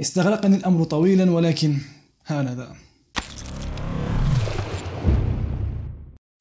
استغرقني الأمر طويلا ولكن هانذا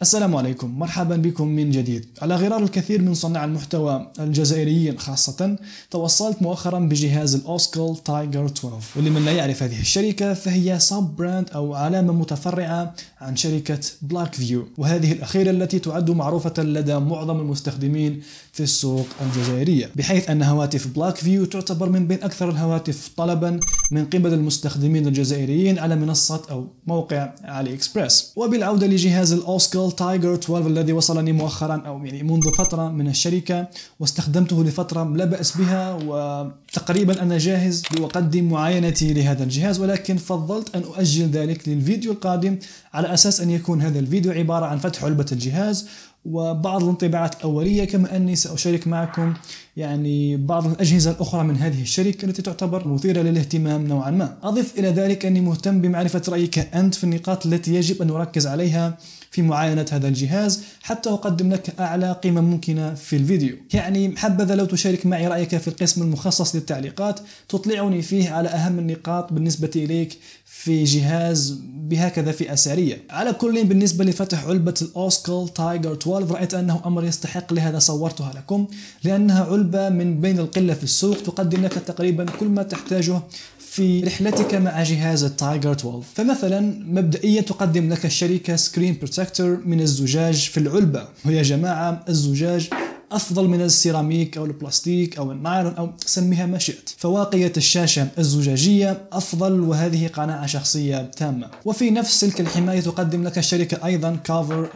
السلام عليكم مرحبا بكم من جديد على غرار الكثير من صناع المحتوى الجزائريين خاصة توصلت مؤخرا بجهاز الأوسكل تايجر 12 واللي من لا يعرف هذه الشركة فهي سب براند أو علامة متفرعة عن شركة بلاك فيو وهذه الأخيرة التي تعد معروفة لدى معظم المستخدمين في السوق الجزائرية بحيث أن هواتف بلاك فيو تعتبر من بين أكثر الهواتف طلبا من قبل المستخدمين الجزائريين على منصة أو موقع علي إكسبرس وبالعودة لجهاز الأوسكل موديل تايجر 12 الذي وصلني مؤخرا أو يعني منذ فترة من الشركة واستخدمته لفترة لا بأس بها وتقريبا أنا جاهز لأقدم معاينتي لهذا الجهاز ولكن فضلت أن أؤجل ذلك للفيديو القادم على أساس أن يكون هذا الفيديو عبارة عن فتح علبة الجهاز وبعض الانطباعات الأولية كما أني سأشارك معكم يعني بعض الأجهزة الأخرى من هذه الشركة التي تعتبر مثيرة للاهتمام نوعا ما أضف إلى ذلك أني مهتم بمعرفة رأيك أنت في النقاط التي يجب أن نركز عليها في معاينة هذا الجهاز حتى أقدم لك أعلى قيمة ممكنة في الفيديو يعني حبذا لو تشارك معي رأيك في القسم المخصص للتعليقات تطلعني فيه على أهم النقاط بالنسبة إليك في جهاز بهكذا فئة سعرية على كل بالنسبة لفتح علبة الأوسكال تايجر 12 رأيت أنه أمر يستحق لهذا صورتها لكم لأنها علبة طلبة من بين القلة في السوق تقدم لك تقريبا كل ما تحتاجه في رحلتك مع جهاز التايجر 12 فمثلا مبدئيا تقدم لك الشركة سكرين بروتكتور من الزجاج في العلبة ويا جماعة الزجاج افضل من السيراميك او البلاستيك او النايلون او سميها ما شئت فواقيه الشاشه الزجاجيه افضل وهذه قناعه شخصيه تامه وفي نفس سلك الحمايه تقدم لك الشركه ايضا كافر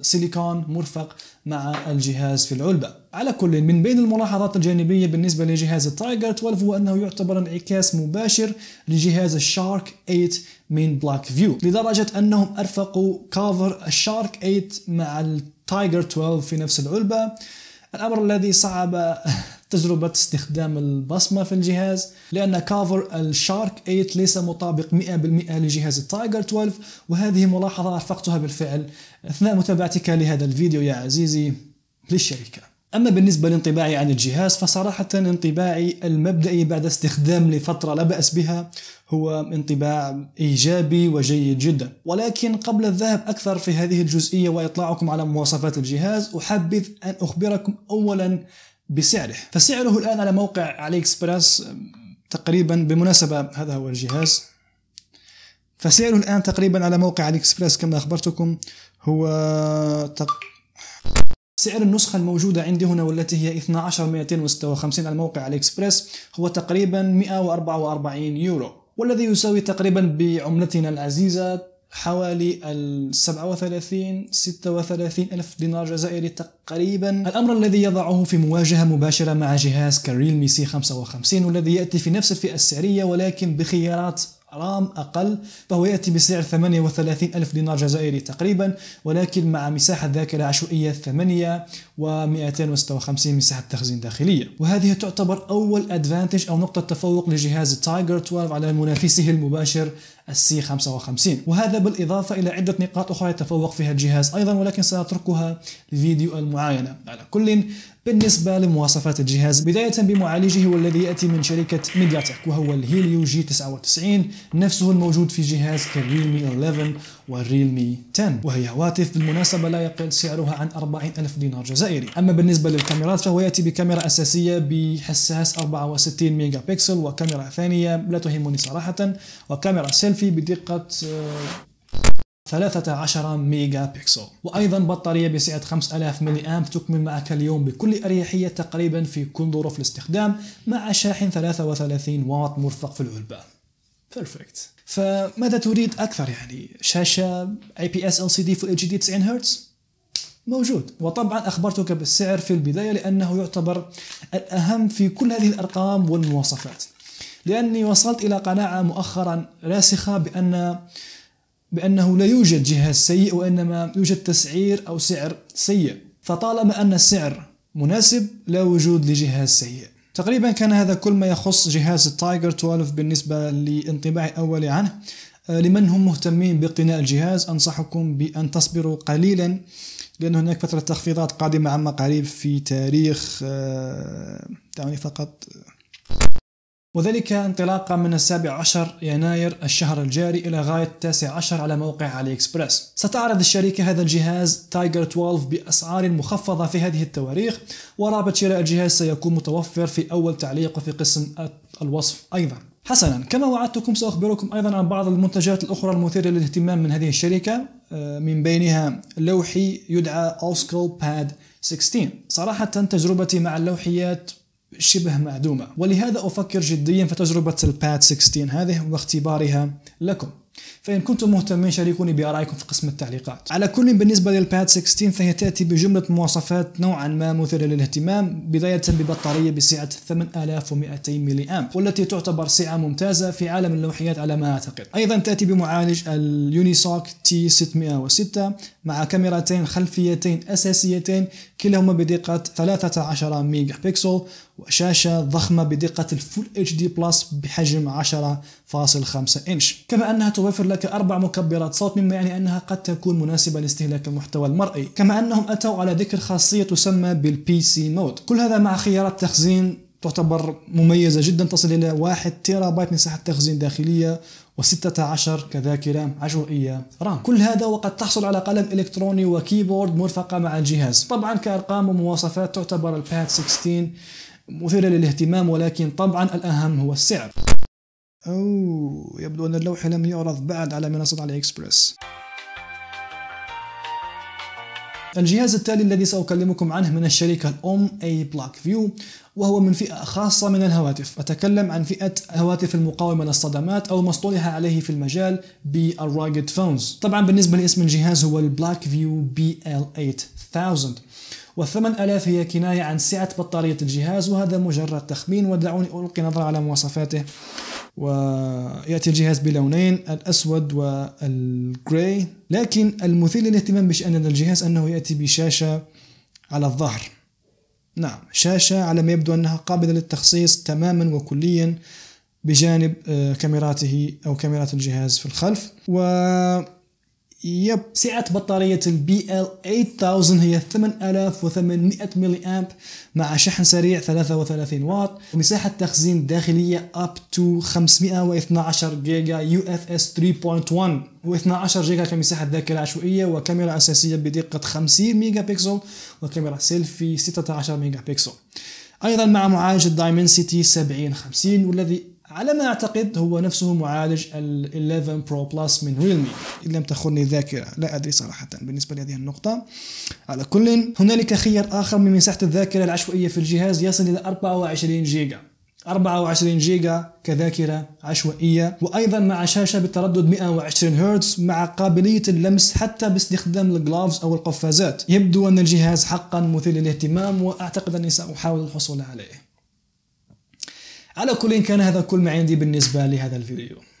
سيليكون مرفق مع الجهاز في العلبة على كل من بين الملاحظات الجانبية بالنسبة لجهاز التايجر 12 هو أنه يعتبر انعكاس مباشر لجهاز الشارك 8 من بلاك فيو لدرجة أنهم أرفقوا كافر الشارك 8 مع التايجر 12 في نفس العلبة الأمر الذي صعب تجربة استخدام البصمة في الجهاز لأن كافر الشارك 8 ليس مطابق 100% لجهاز التايجر 12 وهذه ملاحظة أرفقتها بالفعل أثناء متابعتك لهذا الفيديو يا عزيزي للشركة أما بالنسبة لانطباعي عن الجهاز فصراحة انطباعي المبدئي بعد استخدام لفترة لا بأس بها هو انطباع إيجابي وجيد جدا ولكن قبل الذهاب أكثر في هذه الجزئية وإطلاعكم على مواصفات الجهاز أحبذ أن أخبركم أولا بسعره فسعره الآن على موقع علي إكسبرس تقريبا بمناسبة هذا هو الجهاز فسعره الآن تقريبا على موقع علي إكسبرس كما أخبرتكم هو تق... سعر النسخة الموجودة عندي هنا والتي هي 12256 على موقع علي إكسبرس هو تقريبا 144 يورو والذي يساوي تقريبا بعملتنا العزيزة حوالي ال 37 36 ألف دينار جزائري تقريبا الأمر الذي يضعه في مواجهة مباشرة مع جهاز كريلمي سي 55 والذي يأتي في نفس الفئة السعرية ولكن بخيارات رام أقل فهو يأتي بسعر 38 ألف دينار جزائري تقريبا ولكن مع مساحة ذاكرة عشوائية 8 و256 مساحة تخزين داخلية وهذه تعتبر أول أدفانتج أو نقطة تفوق لجهاز تايجر 12 على منافسه المباشر السي 55 وهذا بالإضافة إلى عدة نقاط أخرى يتفوق فيها الجهاز أيضا ولكن سأتركها لفيديو المعاينة على كل بالنسبة لمواصفات الجهاز بداية بمعالجه والذي يأتي من شركة ميدياتك وهو الهيليو جي 99 نفسه الموجود في جهاز كريمي 11 والريلمي 10 وهي هواتف بالمناسبة لا يقل سعرها عن 40 ألف دينار جزائري أما بالنسبة للكاميرات فهو يأتي بكاميرا أساسية بحساس 64 ميجا بكسل وكاميرا ثانية لا تهمني صراحة وكاميرا سيلفي تكفي بدقة 13 آه، ميجا بكسل وايضا بطاريه بسعه 5000 ملي امب تكمل معك اليوم بكل اريحيه تقريبا في كل ظروف الاستخدام مع شاحن 33 واط مرفق في العلبه بيرفكت فماذا تريد اكثر يعني شاشه اي بي اس ال سي دي اتش دي 90 هرتز موجود وطبعا اخبرتك بالسعر في البدايه لانه يعتبر الاهم في كل هذه الارقام والمواصفات لأني وصلت إلى قناعة مؤخرا راسخة بأن بأنه لا يوجد جهاز سيء وإنما يوجد تسعير أو سعر سيء فطالما أن السعر مناسب لا وجود لجهاز سيء تقريبا كان هذا كل ما يخص جهاز التايجر 12 بالنسبة لانطباعي الأولي عنه آه، لمن هم مهتمين باقتناء الجهاز أنصحكم بأن تصبروا قليلا لأن هناك فترة تخفيضات قادمة عما قريب في تاريخ دعوني آه، فقط وذلك انطلاقا من السابع عشر يناير الشهر الجاري إلى غاية التاسع عشر على موقع علي إكسبرس ستعرض الشركة هذا الجهاز تايجر 12 بأسعار مخفضة في هذه التواريخ ورابط شراء الجهاز سيكون متوفر في أول تعليق في قسم الوصف أيضا حسنا كما وعدتكم سأخبركم أيضا عن بعض المنتجات الأخرى المثيرة للاهتمام من هذه الشركة آه، من بينها لوحي يدعى أوسكو باد 16 صراحة تجربتي مع اللوحيات شبه معدومة ولهذا أفكر جديا في تجربة الباد 16 هذه واختبارها لكم فإن كنتم مهتمين شاركوني بآرائكم في قسم التعليقات على كل بالنسبة للباد 16 فهي تأتي بجملة مواصفات نوعا ما مثيرة للاهتمام بداية ببطارية بسعة 8200 ملي أمب والتي تعتبر سعة ممتازة في عالم اللوحيات على ما أعتقد أيضا تأتي بمعالج اليونيسوك تي 606 مع كاميرتين خلفيتين أساسيتين كلاهما بدقة 13 ميجا بكسل وشاشة ضخمة بدقة الفول اتش دي بلس بحجم 10.5 انش كما انها توفر لك اربع مكبرات صوت مما يعني انها قد تكون مناسبة لاستهلاك المحتوى المرئي كما انهم اتوا على ذكر خاصية تسمى بالبي سي مود كل هذا مع خيارات تخزين تعتبر مميزة جدا تصل إلى 1 تيرا بايت مساحة تخزين داخلية و16 كذاكرة عشوائية رام كل هذا وقد تحصل على قلم إلكتروني وكيبورد مرفقة مع الجهاز طبعا كأرقام ومواصفات تعتبر الباد 16 مثيرة للاهتمام ولكن طبعا الأهم هو السعر أوه يبدو أن اللوحة لم يعرض بعد على منصة علي إكسبرس الجهاز التالي الذي سأكلمكم عنه من الشركة الأم أي بلاك فيو وهو من فئة خاصة من الهواتف أتكلم عن فئة هواتف المقاومة للصدمات أو ما اصطلح عليه في المجال بالراجد فونز طبعا بالنسبة لاسم الجهاز هو البلاك فيو بي ال 8000 والثمن ألاف هي كناية عن سعة بطارية الجهاز وهذا مجرد تخمين ودعوني ألقي نظرة على مواصفاته ويأتي الجهاز بلونين الأسود والجراي لكن المثير للاهتمام بشأن هذا الجهاز أنه يأتي بشاشة على الظهر نعم شاشة على ما يبدو أنها قابلة للتخصيص تماما وكليا بجانب آه، كاميراته أو كاميرات الجهاز في الخلف و يب سعة بطارية البي ال 8000 هي 8800 ملي أمب مع شحن سريع 33 واط ومساحة تخزين داخلية up to 512 جيجا يو اف اس 3.1 و12 جيجا كمساحة ذاكرة عشوائية وكاميرا أساسية بدقة 50 ميجا بكسل وكاميرا سيلفي 16 ميجا بكسل أيضا مع معالج دايمنسيتي 7050 والذي على ما أعتقد هو نفسه معالج ال 11 برو بلس من ريلمي إن لم تخني الذاكرة لا أدري صراحة بالنسبة لهذه النقطة على كل هنالك خيار آخر من مساحة الذاكرة العشوائية في الجهاز يصل إلى 24 جيجا 24 جيجا كذاكرة عشوائية وأيضا مع شاشة بتردد 120 هرتز مع قابلية اللمس حتى باستخدام الجلافز أو القفازات يبدو أن الجهاز حقا مثير للاهتمام وأعتقد أني سأحاول الحصول عليه على كل إن كان هذا كل ما عندي بالنسبة لهذا الفيديو